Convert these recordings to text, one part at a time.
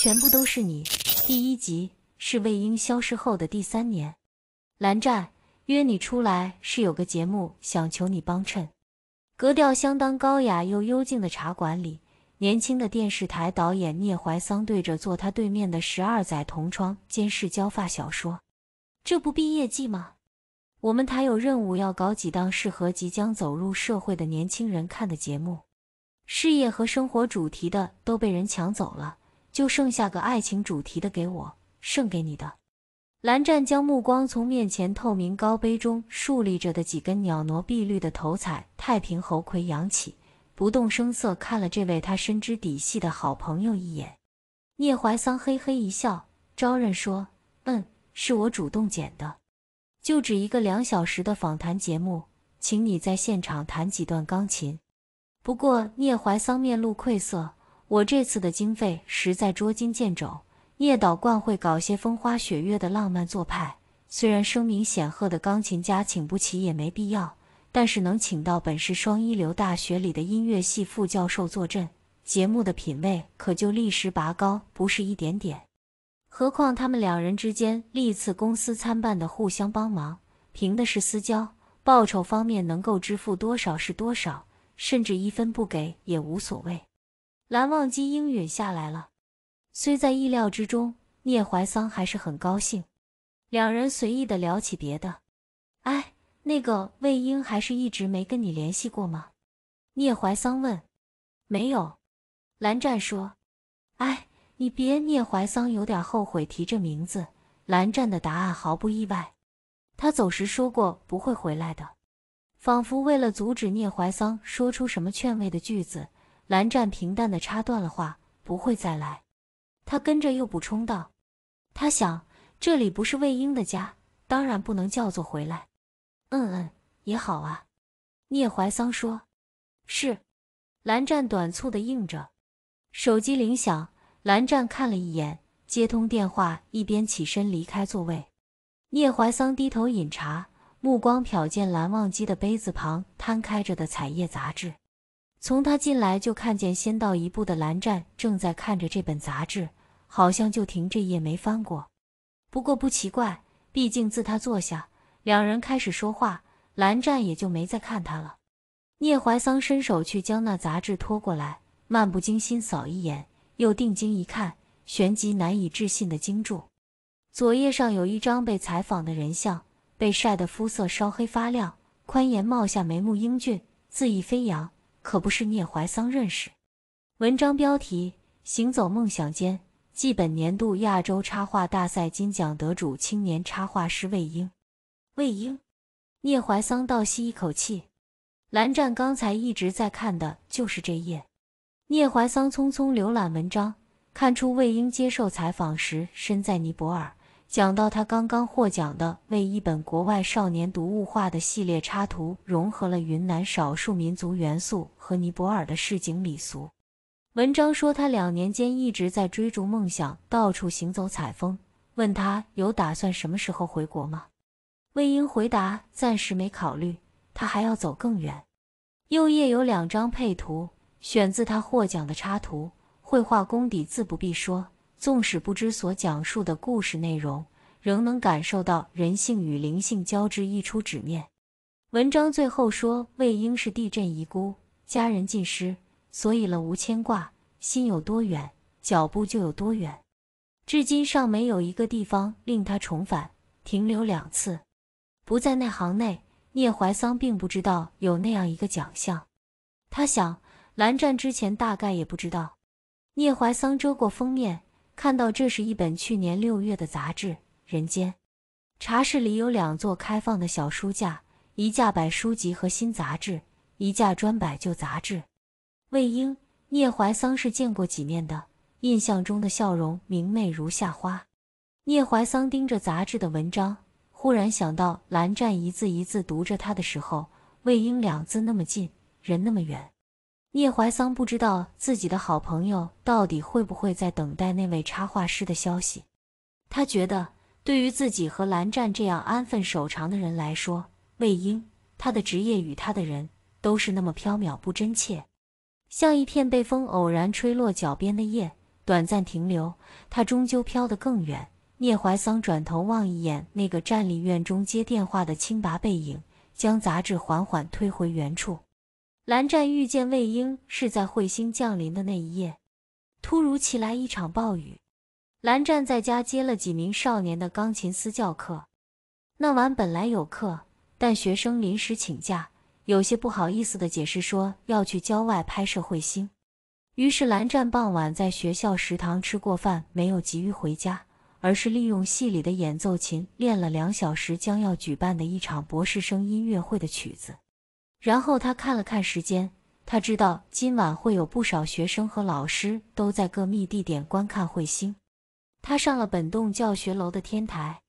全部都是你。第一集是魏婴消失后的第三年，蓝湛约你出来是有个节目，想求你帮衬。格调相当高雅又幽静的茶馆里，年轻的电视台导演聂怀桑对着坐他对面的十二载同窗监视交发小说：“这不毕业季吗？我们台有任务要搞几档适合即将走入社会的年轻人看的节目，事业和生活主题的都被人抢走了。”就剩下个爱情主题的给我，剩给你的。蓝湛将目光从面前透明高杯中竖立着的几根鸟挪碧绿的头彩太平猴魁扬起，不动声色看了这位他深知底细的好朋友一眼。聂怀桑嘿嘿一笑，招认说：“嗯，是我主动捡的。就只一个两小时的访谈节目，请你在现场弹几段钢琴。”不过聂怀桑面露愧色。我这次的经费实在捉襟见肘。聂导惯会搞些风花雪月的浪漫做派，虽然声名显赫的钢琴家请不起也没必要，但是能请到本市双一流大学里的音乐系副教授坐镇，节目的品味可就立时拔高，不是一点点。何况他们两人之间历次公司参办的互相帮忙，凭的是私交，报酬方面能够支付多少是多少，甚至一分不给也无所谓。蓝忘机应允下来了，虽在意料之中，聂怀桑还是很高兴。两人随意的聊起别的。哎，那个魏婴还是一直没跟你联系过吗？聂怀桑问。没有，蓝湛说。哎，你别……聂怀桑有点后悔提这名字。蓝湛的答案毫不意外，他走时说过不会回来的，仿佛为了阻止聂怀桑说出什么劝慰的句子。蓝湛平淡的插断了话：“不会再来。”他跟着又补充道：“他想这里不是魏婴的家，当然不能叫做回来。”“嗯嗯，也好啊。”聂怀桑说。“是。”蓝湛短促的应着。手机铃响，蓝湛看了一眼，接通电话，一边起身离开座位。聂怀桑低头饮茶，目光瞟见蓝忘机的杯子旁摊开着的彩页杂志。从他进来就看见先到一步的蓝湛正在看着这本杂志，好像就停这页没翻过。不过不奇怪，毕竟自他坐下，两人开始说话，蓝湛也就没再看他了。聂怀桑伸手去将那杂志拖过来，漫不经心扫一眼，又定睛一看，旋即难以置信的惊住。左页上有一张被采访的人像，被晒得肤色烧黑发亮，宽檐帽下眉目英俊，恣意飞扬。可不是聂怀桑认识。文章标题：行走梦想间，即本年度亚洲插画大赛金奖得主青年插画师魏婴。魏婴，聂怀桑倒吸一口气。蓝湛刚才一直在看的就是这页。聂怀桑匆匆浏览文章，看出魏婴接受采访时身在尼泊尔。讲到他刚刚获奖的为一本国外少年读物画的系列插图，融合了云南少数民族元素和尼泊尔的市井礼俗。文章说他两年间一直在追逐梦想，到处行走采风。问他有打算什么时候回国吗？魏婴回答：暂时没考虑，他还要走更远。右页有两张配图，选自他获奖的插图，绘画功底自不必说。纵使不知所讲述的故事内容，仍能感受到人性与灵性交织溢出纸面。文章最后说，魏婴是地震遗孤，家人尽失，所以了无牵挂，心有多远，脚步就有多远。至今尚没有一个地方令他重返停留两次。不在内行内，聂怀桑并不知道有那样一个奖项。他想，蓝湛之前大概也不知道。聂怀桑遮过封面。看到这是一本去年六月的杂志《人间》。茶室里有两座开放的小书架，一架摆书籍和新杂志，一架专摆旧杂志。魏婴、聂怀桑是见过几面的，印象中的笑容明媚如夏花。聂怀桑盯着杂志的文章，忽然想到蓝湛一字一字读着他的时候，魏婴两字那么近，人那么远。聂怀桑不知道自己的好朋友到底会不会在等待那位插画师的消息。他觉得，对于自己和蓝湛这样安分守常的人来说，魏婴，他的职业与他的人，都是那么飘渺不真切，像一片被风偶然吹落脚边的叶，短暂停留，他终究飘得更远。聂怀桑转头望一眼那个站立院中接电话的青拔背影，将杂志缓缓推回原处。蓝湛遇见魏婴是在彗星降临的那一夜。突如其来一场暴雨，蓝湛在家接了几名少年的钢琴私教课。那晚本来有课，但学生临时请假，有些不好意思的解释说要去郊外拍摄彗星。于是蓝湛傍晚在学校食堂吃过饭，没有急于回家，而是利用系里的演奏琴练了两小时将要举办的一场博士生音乐会的曲子。然后他看了看时间，他知道今晚会有不少学生和老师都在各密地点观看彗星。他上了本栋教学楼的天台。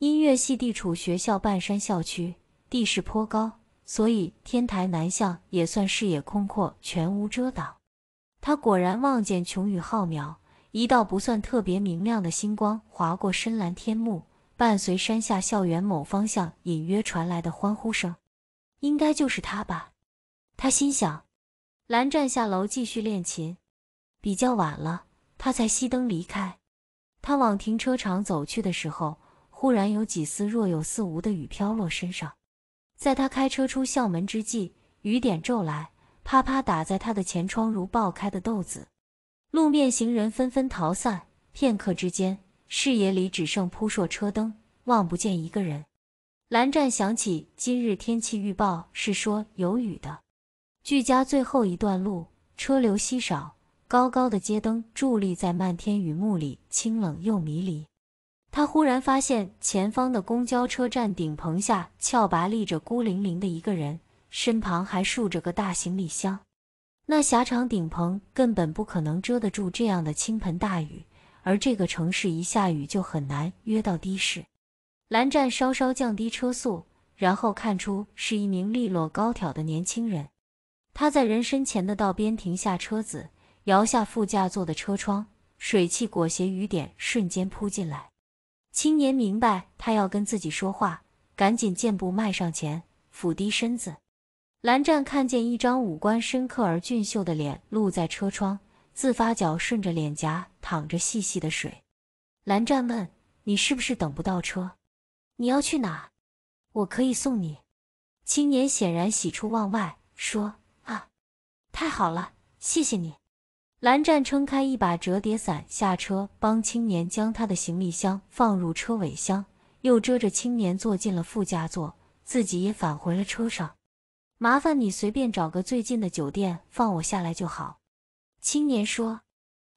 音乐系地处学校半山校区，地势颇高，所以天台南向也算视野空阔，全无遮挡。他果然望见琼宇浩渺，一道不算特别明亮的星光划过深蓝天幕，伴随山下校园某方向隐约传来的欢呼声。应该就是他吧，他心想。蓝湛下楼继续练琴，比较晚了，他才熄灯离开。他往停车场走去的时候，忽然有几丝若有似无的雨飘落身上。在他开车出校门之际，雨点骤来，啪啪打在他的前窗，如爆开的豆子。路面行人纷纷逃散，片刻之间，视野里只剩扑朔车灯，望不见一个人。蓝湛想起今日天气预报是说有雨的，距家最后一段路车流稀少，高高的街灯伫立在漫天雨幕里，清冷又迷离。他忽然发现前方的公交车站顶棚下，峭拔立着孤零零的一个人，身旁还竖着个大行李箱。那狭长顶棚根本不可能遮得住这样的倾盆大雨，而这个城市一下雨就很难约到的士。蓝湛稍稍降低车速，然后看出是一名利落高挑的年轻人。他在人身前的道边停下车子，摇下副驾座的车窗，水汽裹挟雨点瞬间扑进来。青年明白他要跟自己说话，赶紧健步迈上前，俯低身子。蓝湛看见一张五官深刻而俊秀的脸露在车窗，自发角顺着脸颊淌着细细的水。蓝湛问：“你是不是等不到车？”你要去哪？我可以送你。青年显然喜出望外，说：“啊，太好了，谢谢你。”蓝湛撑开一把折叠伞，下车帮青年将他的行李箱放入车尾箱，又遮着青年坐进了副驾座，自己也返回了车上。麻烦你随便找个最近的酒店放我下来就好。”青年说。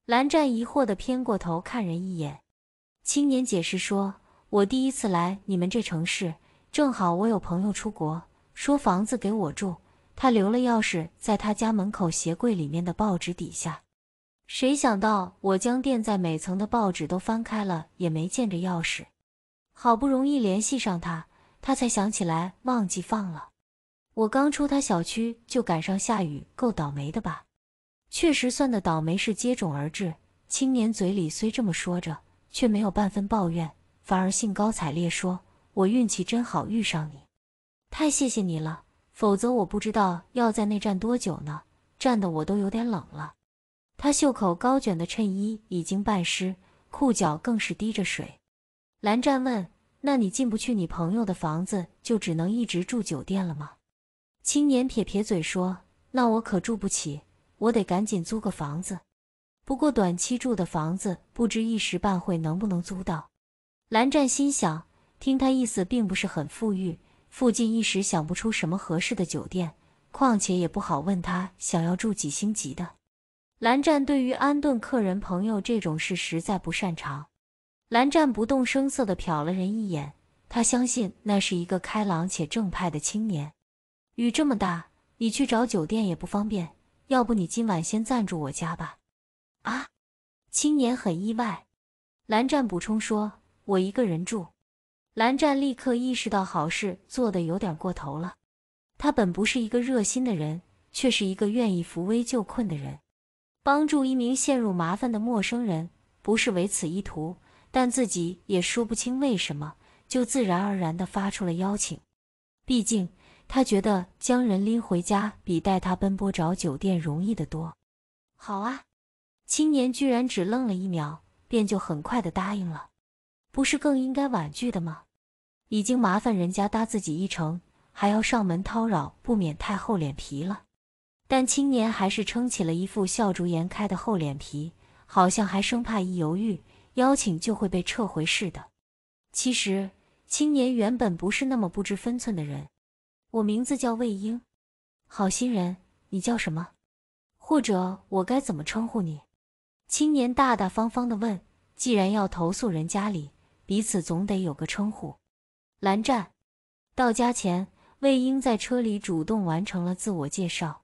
蓝湛疑惑地偏过头看人一眼，青年解释说。我第一次来你们这城市，正好我有朋友出国，说房子给我住，他留了钥匙在他家门口鞋柜里面的报纸底下。谁想到我将垫在每层的报纸都翻开了，也没见着钥匙。好不容易联系上他，他才想起来忘记放了。我刚出他小区就赶上下雨，够倒霉的吧？确实算得倒霉事接踵而至。青年嘴里虽这么说着，却没有半分抱怨。反而兴高采烈说：“我运气真好，遇上你，太谢谢你了。否则我不知道要在那站多久呢，站的我都有点冷了。”他袖口高卷的衬衣已经半湿，裤脚更是滴着水。蓝湛问：“那你进不去你朋友的房子，就只能一直住酒店了吗？”青年撇撇嘴说：“那我可住不起，我得赶紧租个房子。不过短期住的房子，不知一时半会能不能租到。”蓝湛心想，听他意思，并不是很富裕。附近一时想不出什么合适的酒店，况且也不好问他想要住几星级的。蓝湛对于安顿客人朋友这种事实在不擅长。蓝湛不动声色地瞟了人一眼，他相信那是一个开朗且正派的青年。雨这么大，你去找酒店也不方便，要不你今晚先暂住我家吧？啊？青年很意外。蓝湛补充说。我一个人住，蓝湛立刻意识到好事做得有点过头了。他本不是一个热心的人，却是一个愿意扶危救困的人。帮助一名陷入麻烦的陌生人，不是为此意图，但自己也说不清为什么，就自然而然地发出了邀请。毕竟他觉得将人拎回家比带他奔波找酒店容易得多。好啊，青年居然只愣了一秒，便就很快地答应了。不是更应该婉拒的吗？已经麻烦人家搭自己一程，还要上门叨扰，不免太厚脸皮了。但青年还是撑起了一副笑逐颜开的厚脸皮，好像还生怕一犹豫，邀请就会被撤回似的。其实青年原本不是那么不知分寸的人。我名字叫魏婴，好心人，你叫什么？或者我该怎么称呼你？青年大大方方地问。既然要投诉人家里。彼此总得有个称呼。蓝湛，到家前，魏婴在车里主动完成了自我介绍。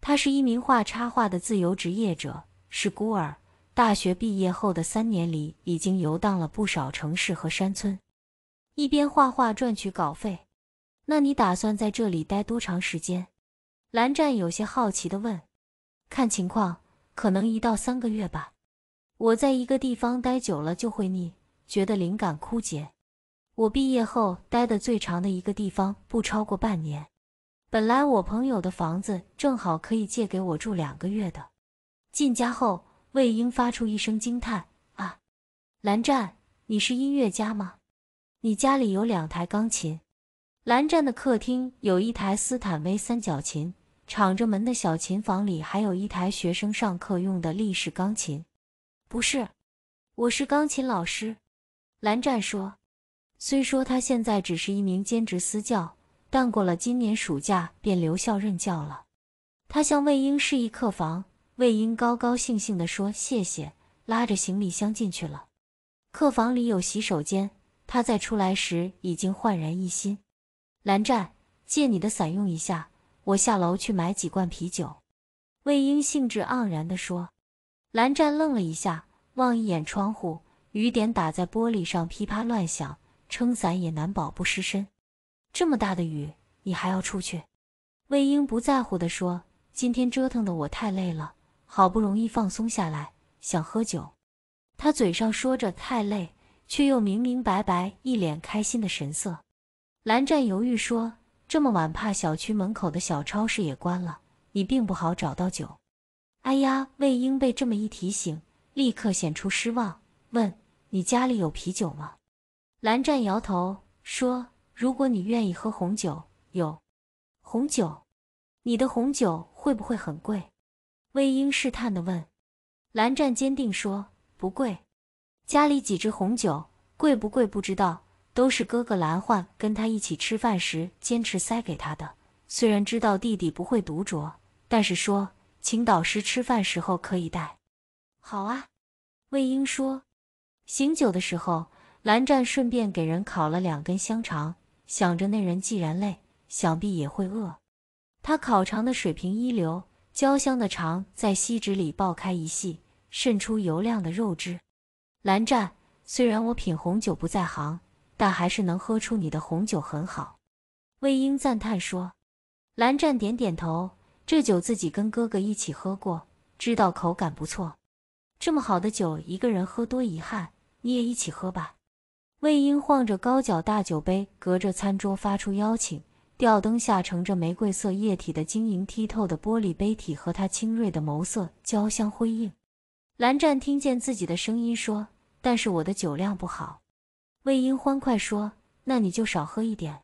他是一名画插画的自由职业者，是孤儿。大学毕业后的三年里，已经游荡了不少城市和山村，一边画画赚取稿费。那你打算在这里待多长时间？蓝湛有些好奇地问。看情况，可能一到三个月吧。我在一个地方待久了就会腻。觉得灵感枯竭。我毕业后待的最长的一个地方不超过半年。本来我朋友的房子正好可以借给我住两个月的。进家后，魏婴发出一声惊叹：“啊，蓝湛，你是音乐家吗？你家里有两台钢琴？”蓝湛的客厅有一台斯坦威三角琴，敞着门的小琴房里还有一台学生上课用的立式钢琴。不是，我是钢琴老师。蓝湛说：“虽说他现在只是一名兼职私教，但过了今年暑假便留校任教了。”他向魏婴示意客房，魏婴高高兴兴地说：“谢谢。”拉着行李箱进去了。客房里有洗手间，他再出来时已经焕然一新。蓝湛借你的伞用一下，我下楼去买几罐啤酒。”魏婴兴致盎然地说。蓝湛愣了一下，望一眼窗户。雨点打在玻璃上，噼啪乱响，撑伞也难保不湿身。这么大的雨，你还要出去？魏婴不在乎地说：“今天折腾的我太累了，好不容易放松下来，想喝酒。”他嘴上说着太累，却又明明白白一脸开心的神色。蓝湛犹豫说：“这么晚，怕小区门口的小超市也关了，你并不好找到酒。”哎呀，魏婴被这么一提醒，立刻显出失望，问。你家里有啤酒吗？蓝湛摇头说：“如果你愿意喝红酒，有红酒，你的红酒会不会很贵？”魏婴试探的问。蓝湛坚定说：“不贵，家里几只红酒，贵不贵不知道，都是哥哥蓝焕跟他一起吃饭时坚持塞给他的。虽然知道弟弟不会独酌，但是说请导师吃饭时候可以带。”“好啊。”魏婴说。醒酒的时候，蓝湛顺便给人烤了两根香肠，想着那人既然累，想必也会饿。他烤肠的水平一流，焦香的肠在锡纸里爆开一细，渗出油亮的肉汁。蓝湛虽然我品红酒不在行，但还是能喝出你的红酒很好。魏婴赞叹说。蓝湛点点头，这酒自己跟哥哥一起喝过，知道口感不错。这么好的酒，一个人喝多遗憾。你也一起喝吧。魏婴晃着高脚大酒杯，隔着餐桌发出邀请。吊灯下盛着玫瑰色液体的晶莹剔透的玻璃杯体和他清锐的眸色交相辉映。蓝湛听见自己的声音说：“但是我的酒量不好。”魏婴欢快说：“那你就少喝一点。”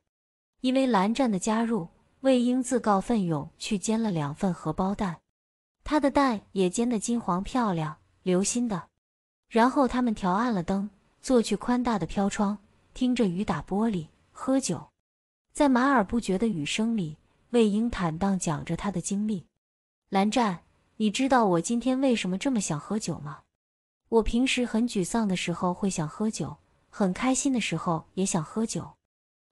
因为蓝湛的加入，魏婴自告奋勇去煎了两份荷包蛋，他的蛋也煎得金黄漂亮，留心的。然后他们调暗了灯，坐去宽大的飘窗，听着雨打玻璃喝酒。在马耳不绝的雨声里，魏婴坦荡讲着他的经历。蓝湛，你知道我今天为什么这么想喝酒吗？我平时很沮丧的时候会想喝酒，很开心的时候也想喝酒。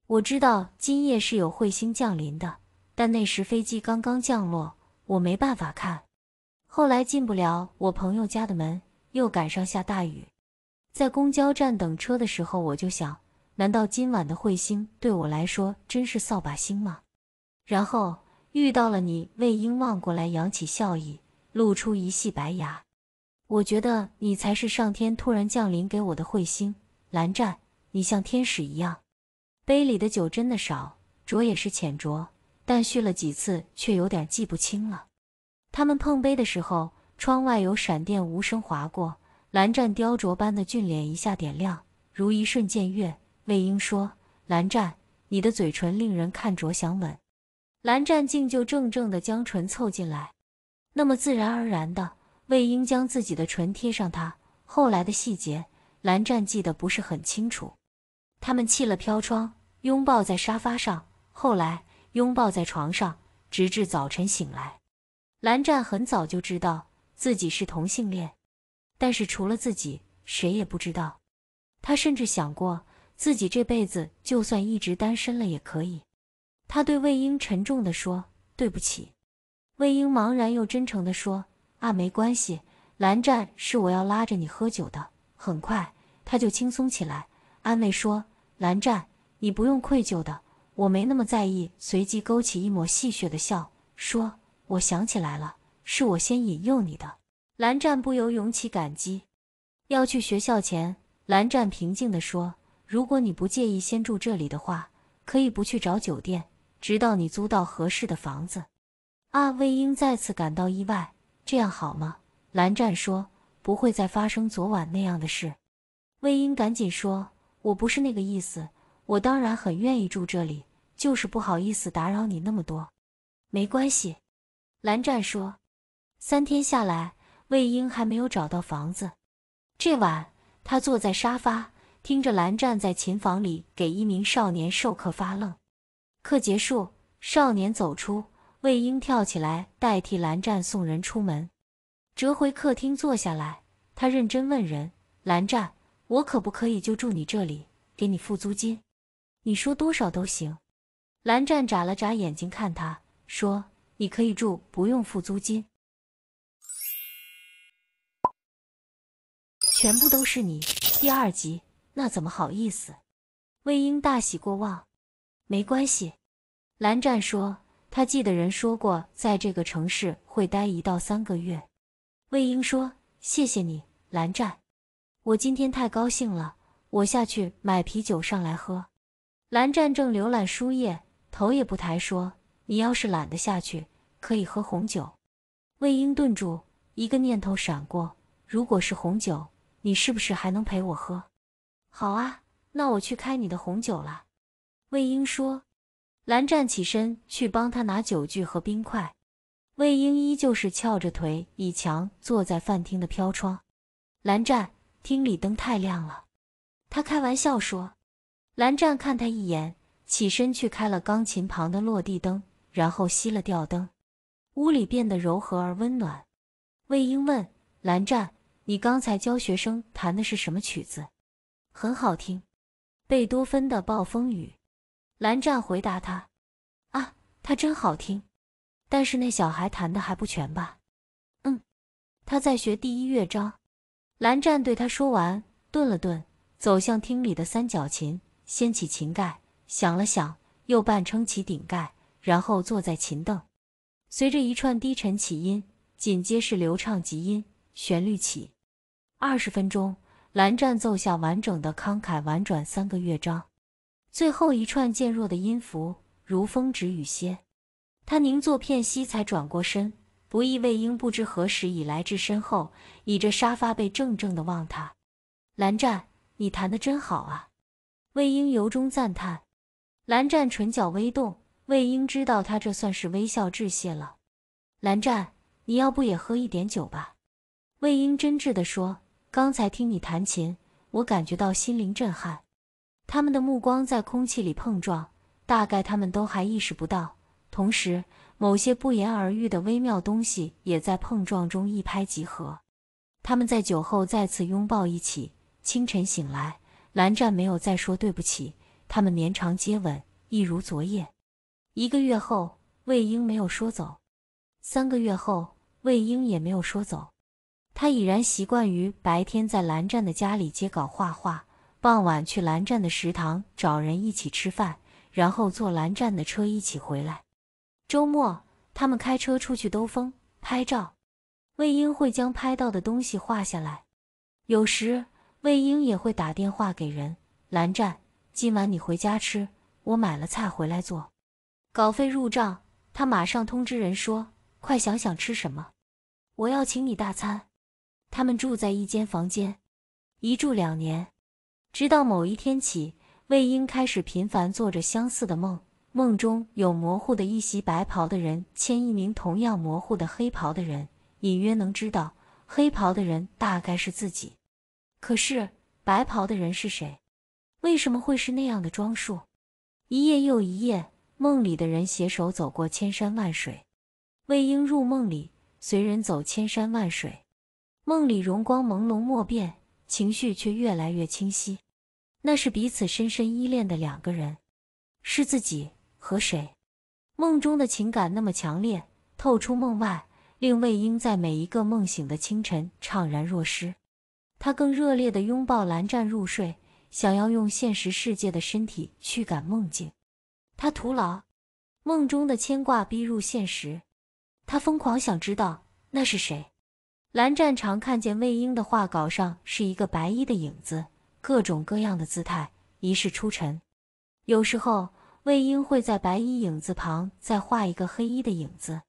我知道今夜是有彗星降临的，但那时飞机刚刚降落，我没办法看。后来进不了我朋友家的门。又赶上下大雨，在公交站等车的时候，我就想：难道今晚的彗星对我来说真是扫把星吗？然后遇到了你，魏婴望过来，扬起笑意，露出一系白牙。我觉得你才是上天突然降临给我的彗星，蓝湛，你像天使一样。杯里的酒真的少，酌也是浅酌，但续了几次，却有点记不清了。他们碰杯的时候。窗外有闪电无声划过，蓝湛雕琢般的俊脸一下点亮，如一瞬间月。魏婴说：“蓝湛，你的嘴唇令人看着想吻。”蓝湛竟就怔怔的将唇凑进来，那么自然而然的，魏婴将自己的唇贴上他。后来的细节，蓝湛记得不是很清楚。他们弃了飘窗，拥抱在沙发上，后来拥抱在床上，直至早晨醒来。蓝湛很早就知道。自己是同性恋，但是除了自己，谁也不知道。他甚至想过，自己这辈子就算一直单身了也可以。他对魏婴沉重地说：“对不起。”魏婴茫然又真诚地说：“啊，没关系。”蓝湛是我要拉着你喝酒的。很快，他就轻松起来，安慰说：“蓝湛，你不用愧疚的，我没那么在意。”随即勾起一抹戏谑的笑，说：“我想起来了。”是我先引诱你的，蓝湛不由涌起感激。要去学校前，蓝湛平静地说：“如果你不介意先住这里的话，可以不去找酒店，直到你租到合适的房子。”啊，魏婴再次感到意外。这样好吗？蓝湛说：“不会再发生昨晚那样的事。”魏婴赶紧说：“我不是那个意思，我当然很愿意住这里，就是不好意思打扰你那么多。”没关系，蓝湛说。三天下来，魏婴还没有找到房子。这晚，他坐在沙发，听着蓝湛在琴房里给一名少年授课，发愣。课结束，少年走出，魏婴跳起来代替蓝湛送人出门，折回客厅坐下来。他认真问人：“蓝湛，我可不可以就住你这里，给你付租金？你说多少都行。”蓝湛眨了眨眼睛，看他说：“你可以住，不用付租金。”全部都是你。第二集，那怎么好意思？魏婴大喜过望。没关系，蓝湛说，他记得人说过，在这个城市会待一到三个月。魏婴说，谢谢你，蓝湛，我今天太高兴了，我下去买啤酒上来喝。蓝湛正浏览书页，头也不抬说，你要是懒得下去，可以喝红酒。魏婴顿住，一个念头闪过，如果是红酒。你是不是还能陪我喝？好啊，那我去开你的红酒了。魏婴说。蓝湛起身去帮他拿酒具和冰块。魏婴依旧是翘着腿倚墙坐在饭厅的飘窗。蓝湛，厅里灯太亮了。他开玩笑说。蓝湛看他一眼，起身去开了钢琴旁的落地灯，然后熄了吊灯，屋里变得柔和而温暖。魏婴问蓝湛。你刚才教学生弹的是什么曲子？很好听，贝多芬的《暴风雨》。蓝湛回答他：“啊，他真好听，但是那小孩弹的还不全吧？”“嗯，他在学第一乐章。”蓝湛对他说完，顿了顿，走向厅里的三角琴，掀起琴盖，想了想，又半撑起顶盖，然后坐在琴凳。随着一串低沉起音，紧接是流畅极音旋律起。二十分钟，蓝湛奏下完整的慷慨婉转三个乐章，最后一串渐弱的音符如风止雨歇。他凝坐片息，才转过身。不意魏婴不知何时已来至身后，倚着沙发背怔怔地望他。蓝湛，你弹得真好啊！魏婴由衷赞叹。蓝湛唇角微动，魏婴知道他这算是微笑致谢了。蓝湛，你要不也喝一点酒吧？魏婴真挚地说。刚才听你弹琴，我感觉到心灵震撼。他们的目光在空气里碰撞，大概他们都还意识不到。同时，某些不言而喻的微妙东西也在碰撞中一拍即合。他们在酒后再次拥抱一起，清晨醒来，蓝湛没有再说对不起。他们绵长接吻，一如昨夜。一个月后，魏婴没有说走。三个月后，魏婴也没有说走。他已然习惯于白天在蓝湛的家里接稿画画，傍晚去蓝湛的食堂找人一起吃饭，然后坐蓝湛的车一起回来。周末他们开车出去兜风、拍照，魏婴会将拍到的东西画下来。有时魏婴也会打电话给人：“蓝湛，今晚你回家吃，我买了菜回来做。”稿费入账，他马上通知人说：“快想想吃什么，我要请你大餐。”他们住在一间房间，一住两年，直到某一天起，魏婴开始频繁做着相似的梦。梦中有模糊的一袭白袍的人牵一名同样模糊的黑袍的人，隐约能知道黑袍的人大概是自己，可是白袍的人是谁？为什么会是那样的装束？一夜又一夜，梦里的人携手走过千山万水，魏婴入梦里，随人走千山万水。梦里容光朦胧莫辨，情绪却越来越清晰。那是彼此深深依恋的两个人，是自己和谁？梦中的情感那么强烈，透出梦外，令魏婴在每一个梦醒的清晨怅然若失。他更热烈地拥抱蓝湛入睡，想要用现实世界的身体驱赶梦境。他徒劳，梦中的牵挂逼入现实。他疯狂想知道那是谁。蓝湛常看见魏婴的画稿上是一个白衣的影子，各种各样的姿态，一世出尘。有时候，魏婴会在白衣影子旁再画一个黑衣的影子，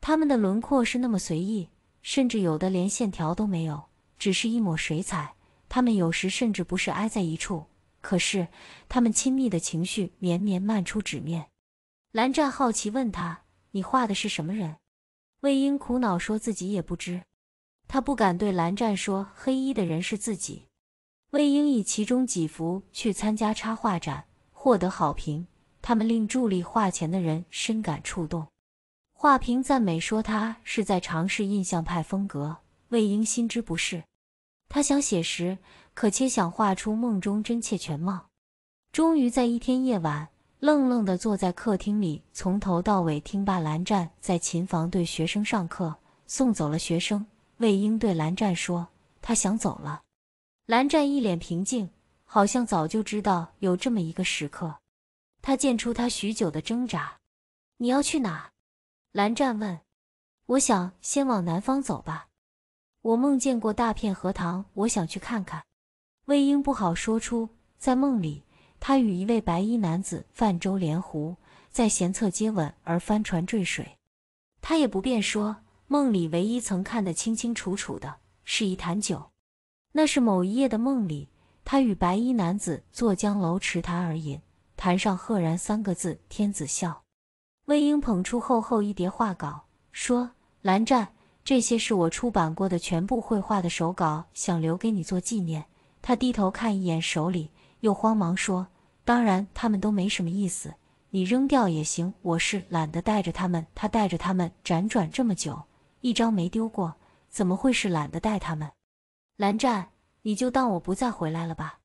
他们的轮廓是那么随意，甚至有的连线条都没有，只是一抹水彩。他们有时甚至不是挨在一处，可是他们亲密的情绪绵绵漫出纸面。蓝湛好奇问他：“你画的是什么人？”魏婴苦恼说自己也不知。他不敢对蓝湛说，黑衣的人是自己。魏婴以其中几幅去参加插画展，获得好评。他们令助力画前的人深感触动。画评赞美说他是在尝试印象派风格。魏婴心知不是，他想写实，可切想画出梦中真切全貌。终于在一天夜晚，愣愣地坐在客厅里，从头到尾听罢蓝湛在琴房对学生上课，送走了学生。魏婴对蓝湛说：“他想走了。”蓝湛一脸平静，好像早就知道有这么一个时刻。他见出他许久的挣扎。“你要去哪？”蓝湛问。“我想先往南方走吧。我梦见过大片荷塘，我想去看看。”魏婴不好说出，在梦里他与一位白衣男子泛舟莲湖，在舷侧接吻而帆船坠水。他也不便说。梦里唯一曾看得清清楚楚的是一坛酒，那是某一夜的梦里，他与白衣男子坐江楼池台而饮，坛上赫然三个字“天子笑”。魏婴捧出厚厚一叠画稿，说：“蓝湛，这些是我出版过的全部绘画的手稿，想留给你做纪念。”他低头看一眼手里，又慌忙说：“当然，他们都没什么意思，你扔掉也行。我是懒得带着他们，他带着他们辗转这么久。”一张没丢过，怎么会是懒得带他们？蓝湛，你就当我不再回来了吧。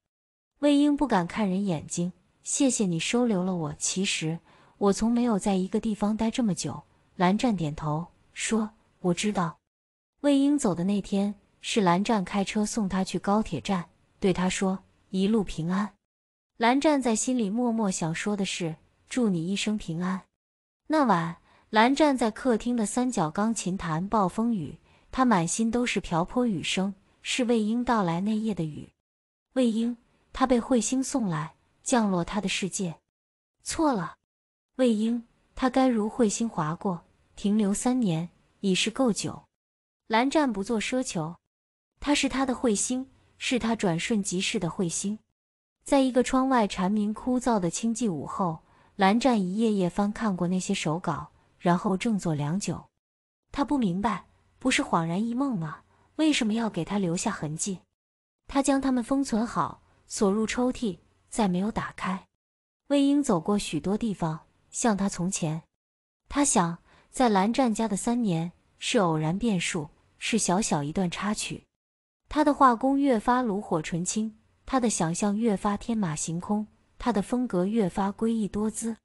魏婴不敢看人眼睛，谢谢你收留了我。其实我从没有在一个地方待这么久。蓝湛点头说：“我知道。”魏婴走的那天，是蓝湛开车送他去高铁站，对他说：“一路平安。”蓝湛在心里默默想说的是：“祝你一生平安。”那晚。蓝湛在客厅的三角钢琴弹《暴风雨》，他满心都是瓢泼雨声，是魏婴到来那夜的雨。魏婴，他被彗星送来，降落他的世界。错了，魏婴，他该如彗星划过，停留三年已是够久。蓝湛不做奢求，他是他的彗星，是他转瞬即逝的彗星。在一个窗外蝉鸣枯燥的清寂午后，蓝湛一页页翻看过那些手稿。然后正坐良久，他不明白，不是恍然一梦吗？为什么要给他留下痕迹？他将它们封存好，锁入抽屉，再没有打开。魏婴走过许多地方，像他从前。他想，在蓝湛家的三年是偶然变数，是小小一段插曲。他的画工越发炉火纯青，他的想象越发天马行空，他的风格越发诡异多姿。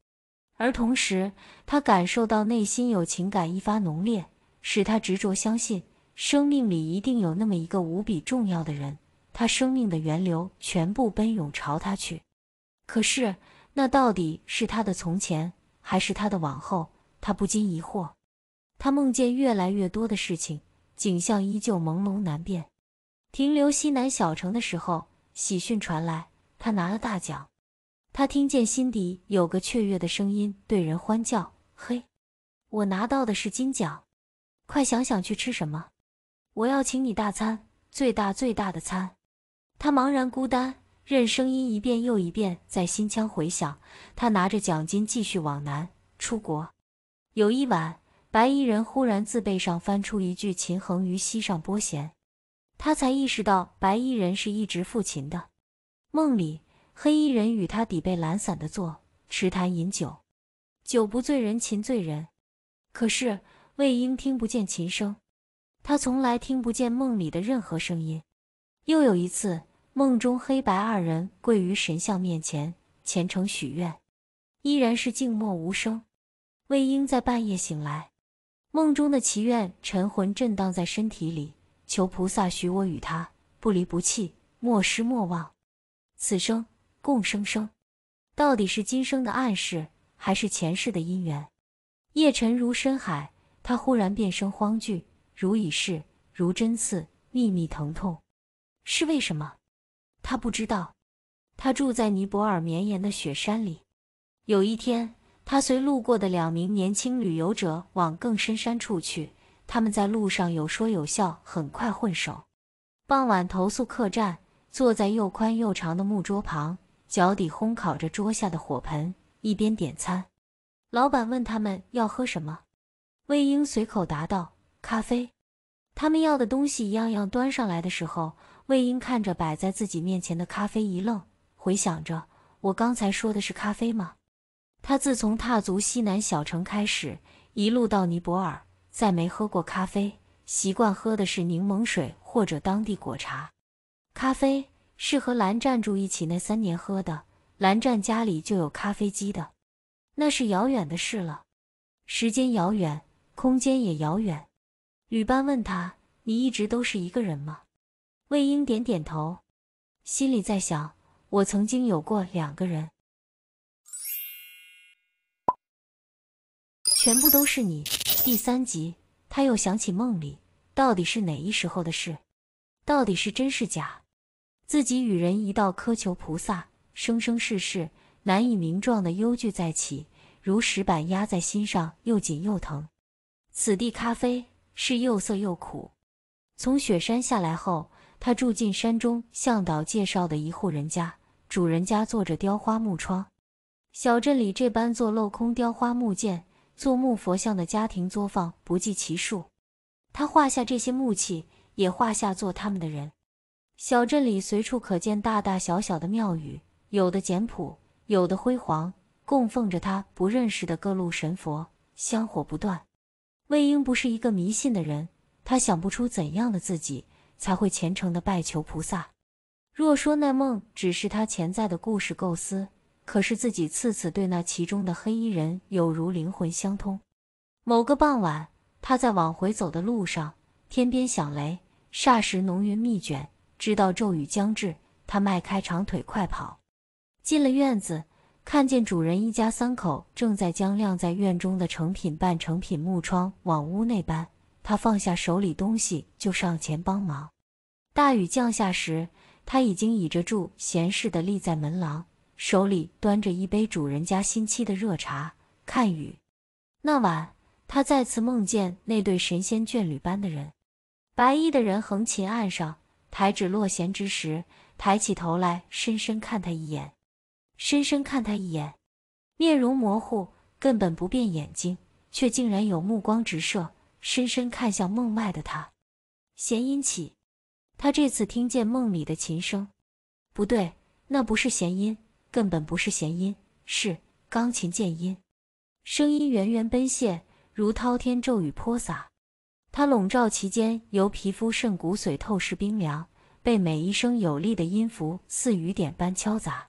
而同时，他感受到内心有情感一发浓烈，使他执着相信，生命里一定有那么一个无比重要的人，他生命的源流全部奔涌朝他去。可是，那到底是他的从前，还是他的往后？他不禁疑惑。他梦见越来越多的事情，景象依旧朦胧难辨。停留西南小城的时候，喜讯传来，他拿了大奖。他听见心底有个雀跃的声音，对人欢叫：“嘿，我拿到的是金奖！快想想去吃什么，我要请你大餐，最大最大的餐。”他茫然孤单，任声音一遍又一遍在心腔回响。他拿着奖金继续往南出国。有一晚，白衣人忽然自背上翻出一具秦衡于膝上拨弦。他才意识到，白衣人是一直抚琴的。梦里。黑衣人与他抵背懒散的坐，持坛饮酒，酒不醉人，琴醉人。可是魏婴听不见琴声，他从来听不见梦里的任何声音。又有一次，梦中黑白二人跪于神像面前，虔诚许愿，依然是静默无声。魏婴在半夜醒来，梦中的祈愿沉魂震荡在身体里，求菩萨许我与他不离不弃，莫失莫忘，此生。共生生，到底是今生的暗示，还是前世的姻缘？夜沉如深海，他忽然变声，荒惧，如蚁噬，如针刺，密密疼痛，是为什么？他不知道。他住在尼泊尔绵延的雪山里。有一天，他随路过的两名年轻旅游者往更深山处去。他们在路上有说有笑，很快混熟。傍晚投宿客栈，坐在又宽又长的木桌旁。脚底烘烤着桌下的火盆，一边点餐，老板问他们要喝什么。魏婴随口答道：“咖啡。”他们要的东西一样样端上来的时候，魏婴看着摆在自己面前的咖啡一愣，回想着：“我刚才说的是咖啡吗？”他自从踏足西南小城开始，一路到尼泊尔，再没喝过咖啡，习惯喝的是柠檬水或者当地果茶。咖啡。是和蓝湛住一起那三年喝的。蓝湛家里就有咖啡机的，那是遥远的事了，时间遥远，空间也遥远。吕班问他：“你一直都是一个人吗？”魏婴点点头，心里在想：“我曾经有过两个人，全部都是你。”第三集，他又想起梦里到底是哪一时候的事，到底是真是假？自己与人一道磕求菩萨，生生世世难以名状的忧惧再起，如石板压在心上，又紧又疼。此地咖啡是又涩又苦。从雪山下来后，他住进山中向导介绍的一户人家，主人家坐着雕花木窗。小镇里这般做镂空雕花木件、做木佛像的家庭作坊不计其数。他画下这些木器，也画下做他们的人。小镇里随处可见大大小小的庙宇，有的简朴，有的辉煌，供奉着他不认识的各路神佛，香火不断。魏婴不是一个迷信的人，他想不出怎样的自己才会虔诚地拜求菩萨。若说那梦只是他潜在的故事构思，可是自己次次对那其中的黑衣人有如灵魂相通。某个傍晚，他在往回走的路上，天边响雷，霎时浓云密卷。知道骤雨将至，他迈开长腿快跑，进了院子，看见主人一家三口正在将晾在院中的成品、半成品木窗往屋内搬。他放下手里东西，就上前帮忙。大雨降下时，他已经倚着柱，闲适的立在门廊，手里端着一杯主人家新沏的热茶，看雨。那晚，他再次梦见那对神仙眷侣般的人，白衣的人横琴案上。抬指落弦之时，抬起头来，深深看他一眼，深深看他一眼，面容模糊，根本不变，眼睛却竟然有目光直射，深深看向梦外的他。弦音起，他这次听见梦里的琴声，不对，那不是弦音，根本不是弦音，是钢琴键音，声音源源奔泻，如滔天骤雨泼洒。他笼罩其间，由皮肤渗骨髓，透视冰凉，被每一声有力的音符似雨点般敲砸。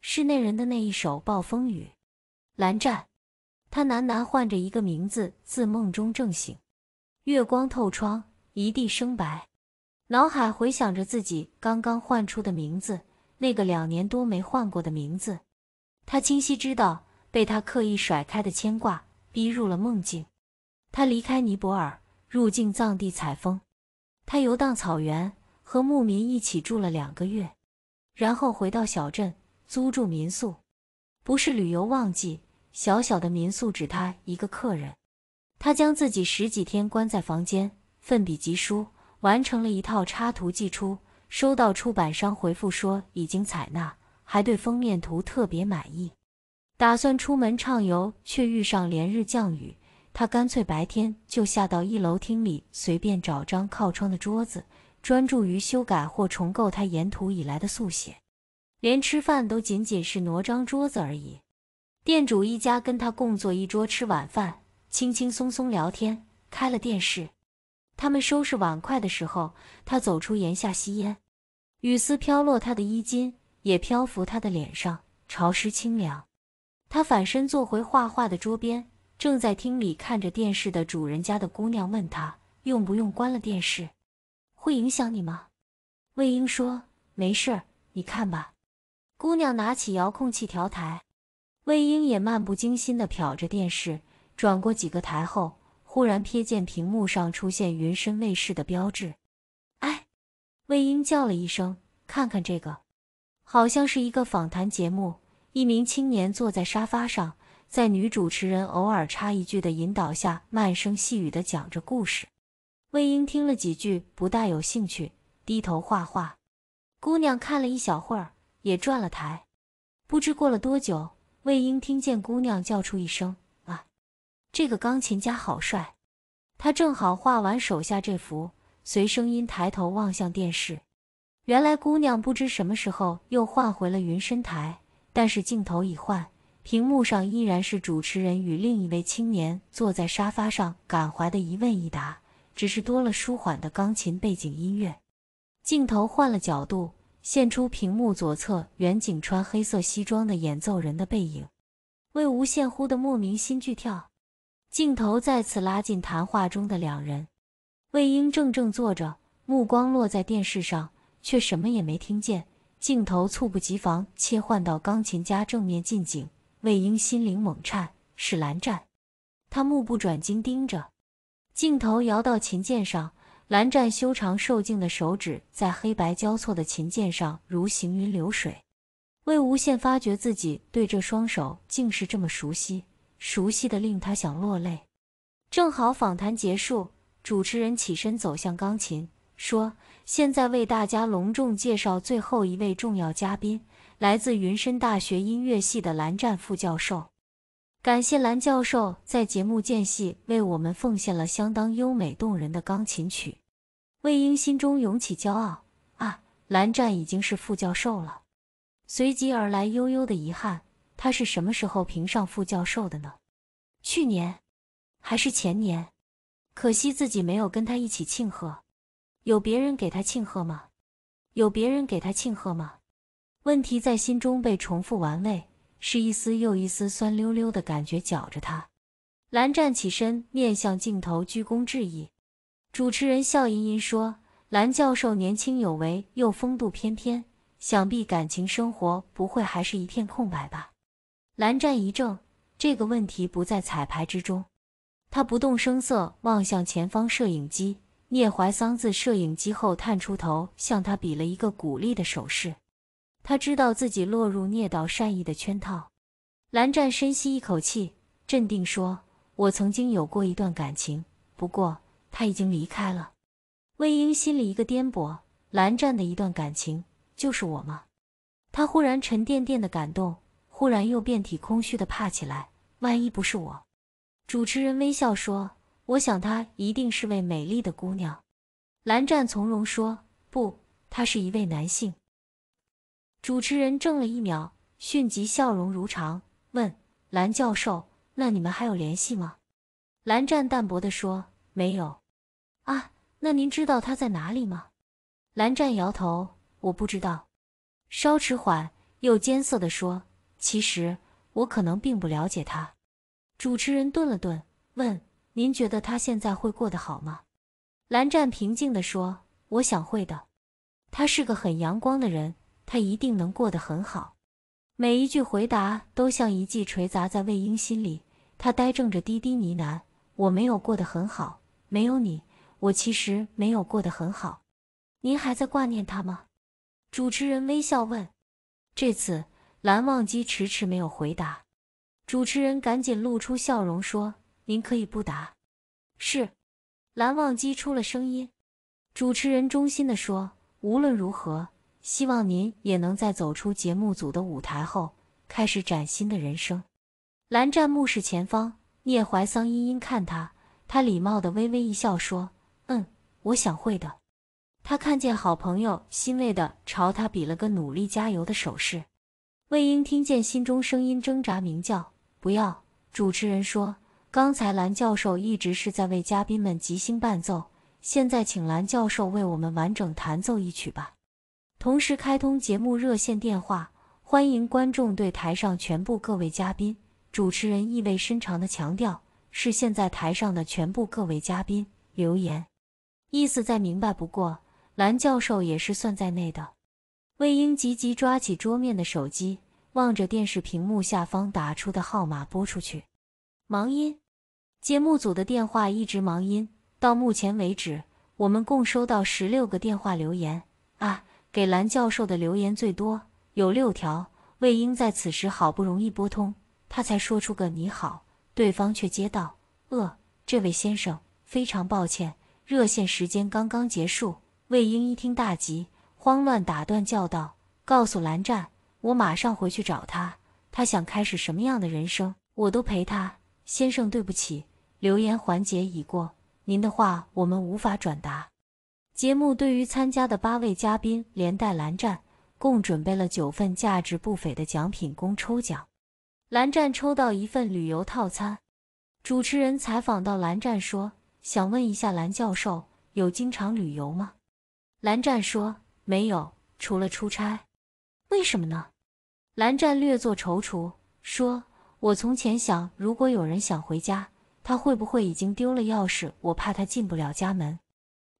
是内人的那一首《暴风雨》，蓝湛。他喃喃唤着一个名字，自梦中正醒。月光透窗，一地生白。脑海回想着自己刚刚唤出的名字，那个两年多没唤过的名字。他清晰知道，被他刻意甩开的牵挂，逼入了梦境。他离开尼泊尔。入境藏地采风，他游荡草原，和牧民一起住了两个月，然后回到小镇租住民宿。不是旅游旺季，小小的民宿只他一个客人。他将自己十几天关在房间，奋笔疾书，完成了一套插图寄出。收到出版商回复说已经采纳，还对封面图特别满意。打算出门畅游，却遇上连日降雨。他干脆白天就下到一楼厅里，随便找张靠窗的桌子，专注于修改或重构他沿途以来的速写，连吃饭都仅仅是挪张桌子而已。店主一家跟他共坐一桌吃晚饭，轻轻松松聊天，开了电视。他们收拾碗筷的时候，他走出檐下吸烟，雨丝飘落他的衣襟，也漂浮他的脸上，潮湿清凉。他反身坐回画画的桌边。正在厅里看着电视的主人家的姑娘问他用不用关了电视，会影响你吗？魏婴说没事，你看吧。姑娘拿起遥控器调台，魏婴也漫不经心地瞟着电视，转过几个台后，忽然瞥见屏幕上出现云深卫视的标志。哎，魏婴叫了一声：“看看这个，好像是一个访谈节目。”一名青年坐在沙发上。在女主持人偶尔插一句的引导下，慢声细语地讲着故事。魏婴听了几句，不大有兴趣，低头画画。姑娘看了一小会儿，也转了台。不知过了多久，魏婴听见姑娘叫出一声：“啊，这个钢琴家好帅！”他正好画完，手下这幅，随声音抬头望向电视。原来姑娘不知什么时候又换回了云深台，但是镜头已换。屏幕上依然是主持人与另一位青年坐在沙发上感怀的一问一答，只是多了舒缓的钢琴背景音乐。镜头换了角度，现出屏幕左侧远景穿黑色西装的演奏人的背影。魏无羡忽地莫名心剧跳。镜头再次拉近，谈话中的两人，魏婴正正坐着，目光落在电视上，却什么也没听见。镜头猝不及防切换到钢琴家正面近景。魏婴心灵猛颤，是蓝湛。他目不转睛盯着，镜头摇到琴键上，蓝湛修长瘦劲的手指在黑白交错的琴键上如行云流水。魏无羡发觉自己对这双手竟是这么熟悉，熟悉的令他想落泪。正好访谈结束，主持人起身走向钢琴，说：“现在为大家隆重介绍最后一位重要嘉宾。”来自云深大学音乐系的蓝湛副教授，感谢蓝教授在节目间隙为我们奉献了相当优美动人的钢琴曲。魏婴心中涌起骄傲啊，蓝湛已经是副教授了。随即而来悠悠的遗憾，他是什么时候评上副教授的呢？去年，还是前年？可惜自己没有跟他一起庆贺，有别人给他庆贺吗？有别人给他庆贺吗？问题在心中被重复玩味，是一丝又一丝酸溜溜的感觉搅着他。蓝湛起身面向镜头鞠躬致意，主持人笑吟吟说：“蓝教授年轻有为又风度翩翩，想必感情生活不会还是一片空白吧？”蓝湛一怔，这个问题不在彩排之中。他不动声色望向前方摄影机，聂怀桑自摄影机后探出头，向他比了一个鼓励的手势。他知道自己落入聂导善意的圈套。蓝湛深吸一口气，镇定说：“我曾经有过一段感情，不过他已经离开了。”魏婴心里一个颠簸。蓝湛的一段感情就是我吗？他忽然沉甸甸的感动，忽然又遍体空虚的怕起来。万一不是我？主持人微笑说：“我想她一定是位美丽的姑娘。”蓝湛从容说：“不，他是一位男性。”主持人怔了一秒，迅即笑容如常，问：“蓝教授，那你们还有联系吗？”蓝湛淡薄的说：“没有。”啊，那您知道他在哪里吗？”蓝湛摇头：“我不知道。”稍迟缓又艰涩的说：“其实我可能并不了解他。”主持人顿了顿，问：“您觉得他现在会过得好吗？”蓝湛平静的说：“我想会的，他是个很阳光的人。”他一定能过得很好，每一句回答都像一记锤砸在魏婴心里。他呆怔着，低低呢喃：“我没有过得很好，没有你，我其实没有过得很好。”您还在挂念他吗？主持人微笑问。这次蓝忘机迟迟没有回答，主持人赶紧露出笑容说：“您可以不答。”是。蓝忘机出了声音，主持人衷心地说：“无论如何。”希望您也能在走出节目组的舞台后，开始崭新的人生。蓝湛目视前方，聂怀桑阴阴看他，他礼貌的微微一笑，说：“嗯，我想会的。”他看见好朋友欣慰的朝他比了个努力加油的手势。魏婴听见心中声音挣扎鸣叫，不要！主持人说：“刚才蓝教授一直是在为嘉宾们即兴伴奏，现在请蓝教授为我们完整弹奏一曲吧。”同时开通节目热线电话，欢迎观众对台上全部各位嘉宾、主持人意味深长的强调：是现在台上的全部各位嘉宾留言，意思再明白不过。蓝教授也是算在内的。魏婴急急抓起桌面的手机，望着电视屏幕下方打出的号码拨出去，忙音。节目组的电话一直忙音。到目前为止，我们共收到十六个电话留言啊。给蓝教授的留言最多有六条，魏婴在此时好不容易拨通，他才说出个“你好”，对方却接到：“呃，这位先生，非常抱歉，热线时间刚刚结束。”魏婴一听大急，慌乱打断，叫道：“告诉蓝湛，我马上回去找他。他想开始什么样的人生，我都陪他。”先生，对不起，留言环节已过，您的话我们无法转达。节目对于参加的八位嘉宾连带蓝湛，共准备了九份价值不菲的奖品供抽奖。蓝湛抽到一份旅游套餐。主持人采访到蓝湛说：“想问一下，蓝教授有经常旅游吗？”蓝湛说：“没有，除了出差。”为什么呢？蓝湛略作踌躇说：“我从前想，如果有人想回家，他会不会已经丢了钥匙？我怕他进不了家门。”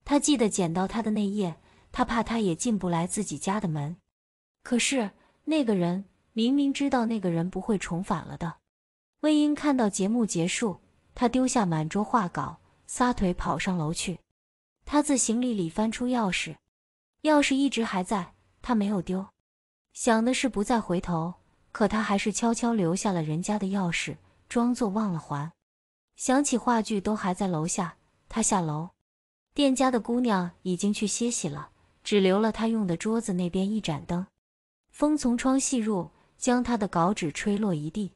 他记得捡到他的那夜，他怕他也进不来自己家的门。可是那个人明明知道那个人不会重返了的。魏婴看到节目结束，他丢下满桌画稿，撒腿跑上楼去。他自行李里翻出钥匙，钥匙一直还在，他没有丢。想的是不再回头，可他还是悄悄留下了人家的钥匙，装作忘了还。想起话剧都还在楼下，他下楼。店家的姑娘已经去歇息了，只留了她用的桌子那边一盏灯。风从窗隙入，将她的稿纸吹落一地。